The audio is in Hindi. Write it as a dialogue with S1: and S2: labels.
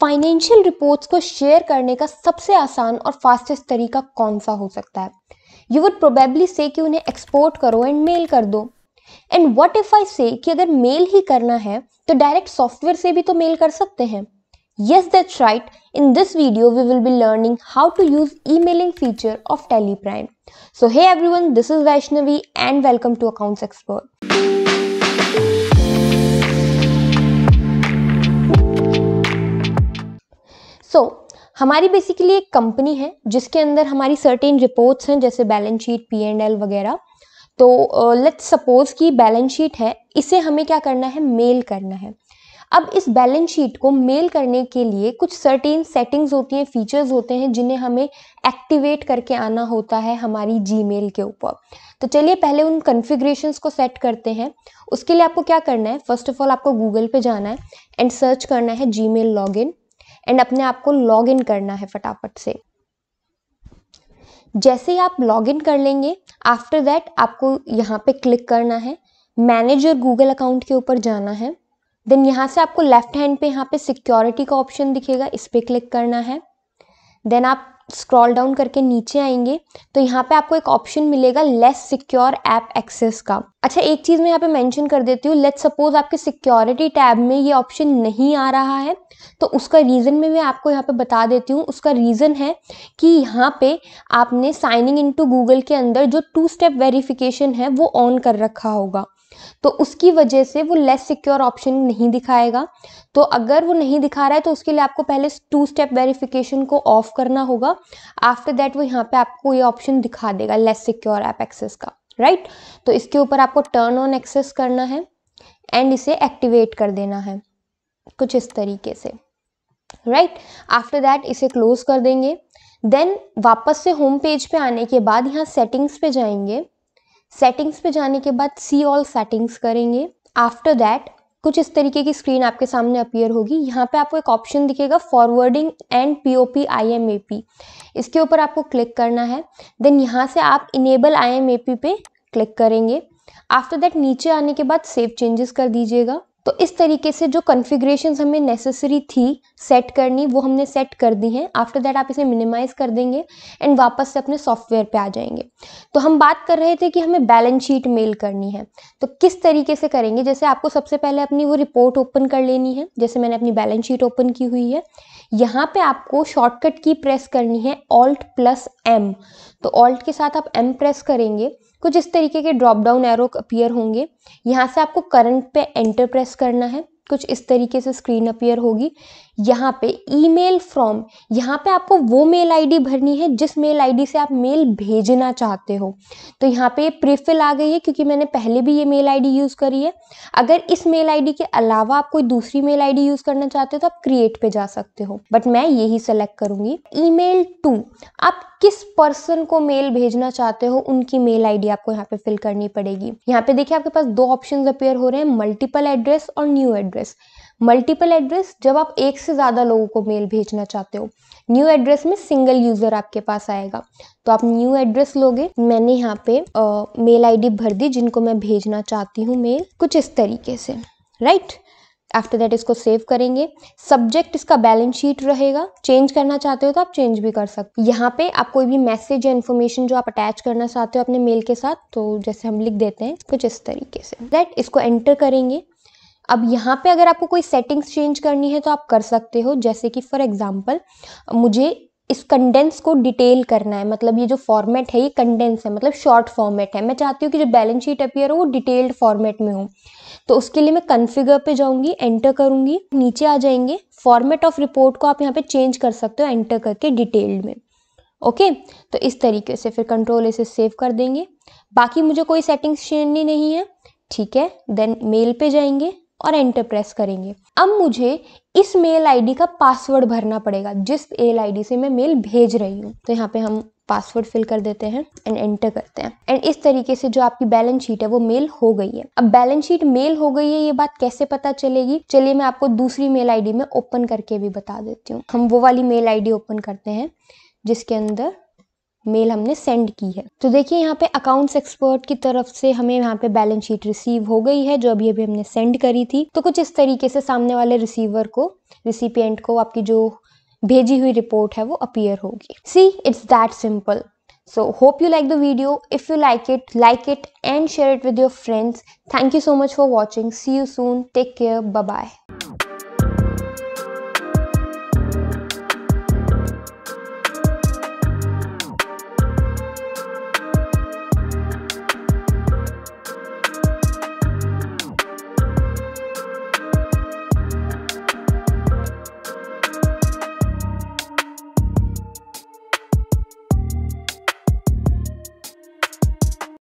S1: फाइनेंशियल रिपोर्ट्स को शेयर करने का सबसे आसान और फास्टेस्ट तरीका कौन सा हो सकता है यू वुड प्रोबेबली से कि उन्हें एक्सपोर्ट करो एंड मेल कर दो एंड वट इफ आई से कि अगर मेल ही करना है तो डायरेक्ट सॉफ्टवेयर से भी तो मेल कर सकते हैं yes that's right in this video we will be learning how to use e mailing feature of TallyPrime so hey everyone this is Vaishnavi and welcome to accounts expert so so, हमारी बेसिकली एक कंपनी है जिसके अंदर हमारी सर्टेन रिपोर्ट्स हैं जैसे balance sheet P and L वगैरह तो लेट्स सपोज कि बैलेंस शीट है इसे हमें क्या करना है मेल करना है अब इस बैलेंस शीट को मेल करने के लिए कुछ सर्टेन सेटिंग्स होती हैं फीचर्स होते हैं जिन्हें हमें एक्टिवेट करके आना होता है हमारी जी के ऊपर तो चलिए पहले उन कन्फिग्रेशंस को सेट करते हैं उसके लिए आपको क्या करना है फर्स्ट ऑफ ऑल आपको गूगल पे जाना है एंड सर्च करना है Gmail log in and अपने आप को लॉग इन करना है फटाफट से जैसे ही आप लॉग इन कर लेंगे आफ्टर दैट आपको यहाँ पे क्लिक करना है मैनेज योर गूगल अकाउंट के ऊपर जाना है देन यहाँ से आपको लेफ्ट हैंड पे यहाँ पे सिक्योरिटी का ऑप्शन दिखेगा इस पर क्लिक करना है देन आप स्क्रॉल डाउन करके नीचे आएंगे तो यहाँ पे आपको एक ऑप्शन मिलेगा लेस सिक्योर ऐप एक्सेस का अच्छा एक चीज़ मैं यहाँ पे मेंशन कर देती हूँ लेट्स सपोज आपके सिक्योरिटी टैब में ये ऑप्शन नहीं आ रहा है तो उसका रीज़न में मैं आपको यहाँ पे बता देती हूँ उसका रीज़न है कि यहाँ पे आपने साइनिंग इन टू गूगल के अंदर जो टू स्टेप वेरिफिकेशन है वो ऑन कर रखा होगा तो उसकी वजह से वो लेस सिक्योर ऑप्शन नहीं दिखाएगा तो अगर वो नहीं दिखा रहा है तो उसके लिए आपको पहले टू स्टेप वेरिफिकेशन को ऑफ करना होगा आफ्टर दैट वो यहाँ पे आपको ये ऑप्शन दिखा देगा लेस सिक्योर ऐप एक्सेस का राइट right? तो इसके ऊपर आपको टर्न ऑन एक्सेस करना है एंड इसे एक्टिवेट कर देना है कुछ इस तरीके से राइट आफ्टर दैट इसे क्लोज कर देंगे देन वापस से होम पेज पे आने के बाद यहाँ सेटिंग्स पे जाएंगे सेटिंग्स पे जाने के बाद सी ऑल सेटिंग्स करेंगे आफ्टर दैट कुछ इस तरीके की स्क्रीन आपके सामने अपीयर होगी यहाँ पे आपको एक ऑप्शन दिखेगा forwarding and P O P I M A P इसके ऊपर आपको क्लिक करना है देन यहाँ से आप enable I M A P पे क्लिक करेंगे आफ्टर दैट नीचे आने के बाद सेव चेंजेस कर दीजिएगा तो इस तरीके से जो कन्फिग्रेशन हमें नेसेसरी थी सेट करनी वो हमने सेट कर दी हैं आफ्टर दैट आप इसे मिनिमाइज़ कर देंगे एंड वापस से अपने सॉफ्टवेयर पे आ जाएंगे तो हम बात कर रहे थे कि हमें बैलेंस शीट मेल करनी है तो किस तरीके से करेंगे जैसे आपको सबसे पहले अपनी वो रिपोर्ट ओपन कर लेनी है जैसे मैंने अपनी बैलेंस शीट ओपन की हुई है यहाँ पे आपको शॉर्टकट की प्रेस करनी है ऑल्ट प्लस एम तो ऑल्ट के साथ आप एम प्रेस करेंगे कुछ इस तरीके के ड्रॉप डाउन एरो अपीयर होंगे यहाँ से आपको करंट पे एंटर प्रेस करना है कुछ इस तरीके से स्क्रीन अपीयर होगी यहाँ पे ईमेल फ्रॉम यहाँ पे आपको वो मेल आईडी भरनी है जिस मेल आईडी से आप मेल भेजना चाहते हो तो यहाँ पे प्रीफिल आ गई है क्योंकि मैंने पहले भी ये मेल आईडी यूज़ करी है अगर इस मेल आईडी के अलावा आप कोई दूसरी मेल आईडी यूज़ करना चाहते हो तो आप क्रिएट पे जा सकते हो बट मैं यही सेलेक्ट करूँगी मेल टू आप किस पर्सन को मेल भेजना चाहते हो उनकी मेल आईडी आपको यहाँ पे फिल करनी पड़ेगी यहाँ पे देखिए आपके पास दो ऑप्शन अपेयर हो रहे हैं मल्टीपल एड्रेस और न्यू एड्रेस मल्टीपल एड्रेस जब आप एक से ज़्यादा लोगों को मेल भेजना चाहते हो न्यू एड्रेस में सिंगल यूज़र आपके पास आएगा तो आप न्यू एड्रेस लोगे मैंने यहाँ पे आ, मेल आईडी भर दी जिनको मैं भेजना चाहती हूँ मेल कुछ इस तरीके से राइट आफ्टर दैट इसको सेव करेंगे सब्जेक्ट इसका बैलेंस शीट रहेगा चेंज करना चाहते हो तो आप चेंज भी कर सकते हो यहाँ पे आप कोई भी मैसेज या इन्फॉर्मेशन जो आप अटैच करना चाहते हो अपने मेल के साथ तो जैसे हम लिख देते हैं कुछ इस तरीके से दैट इसको एंटर करेंगे अब यहाँ पे अगर आपको कोई सेटिंग्स चेंज करनी है तो आप कर सकते हो जैसे कि फॉर एग्जांपल मुझे इस कंडेंस को डिटेल करना है मतलब ये जो फॉर्मेट है ये कंडेंस है मतलब शॉर्ट फॉर्मेट है मैं चाहती हूँ कि जो बैलेंस शीट अपियर हो वो डिटेल्ड फॉर्मेट में हो तो उसके लिए मैं कन्फिगर पे जाऊँगी एंटर करूँगी नीचे आ जाएंगे फॉर्मेट ऑफ रिपोर्ट को आप यहाँ पे चेंज कर सकते हो एंटर करके डिटेल्ड में ओके तो इस तरीके से फिर कंट्रोल इसे सेव कर देंगे बाकी मुझे कोई सेटिंग्स चेंज नहीं है ठीक है देन मेल पे जाएंगे और एंटर प्रेस करेंगे अब मुझे इस मेल आईडी का पासवर्ड भरना पड़ेगा जिस मेल आईडी से मैं मेल भेज रही हूँ तो यहाँ पे हम पासवर्ड फिल कर देते हैं एंड एंटर करते हैं एंड इस तरीके से जो आपकी बैलेंस शीट है वो मेल हो गई है अब बैलेंस शीट मेल हो गई है ये बात कैसे पता चलेगी चलिए मैं आपको दूसरी मेल आईडी में ओपन करके भी बता देती हूँ हम वो वाली मेल आईडी ओपन करते हैं जिसके अंदर मेल हमने सेंड की है तो देखिए यहाँ पे अकाउंट्स एक्सपर्ट की तरफ से हमें यहाँ पे बैलेंस शीट रिसीव हो गई है जो अभी अभी हमने सेंड करी थी तो कुछ इस तरीके से सामने वाले रिसीवर को रिसिपियंट को आपकी जो भेजी हुई रिपोर्ट है वो अपियर होगी see it's that simple so hope you like the video if you like it like it and share it with your friends thank you so much for watching see you soon take care bye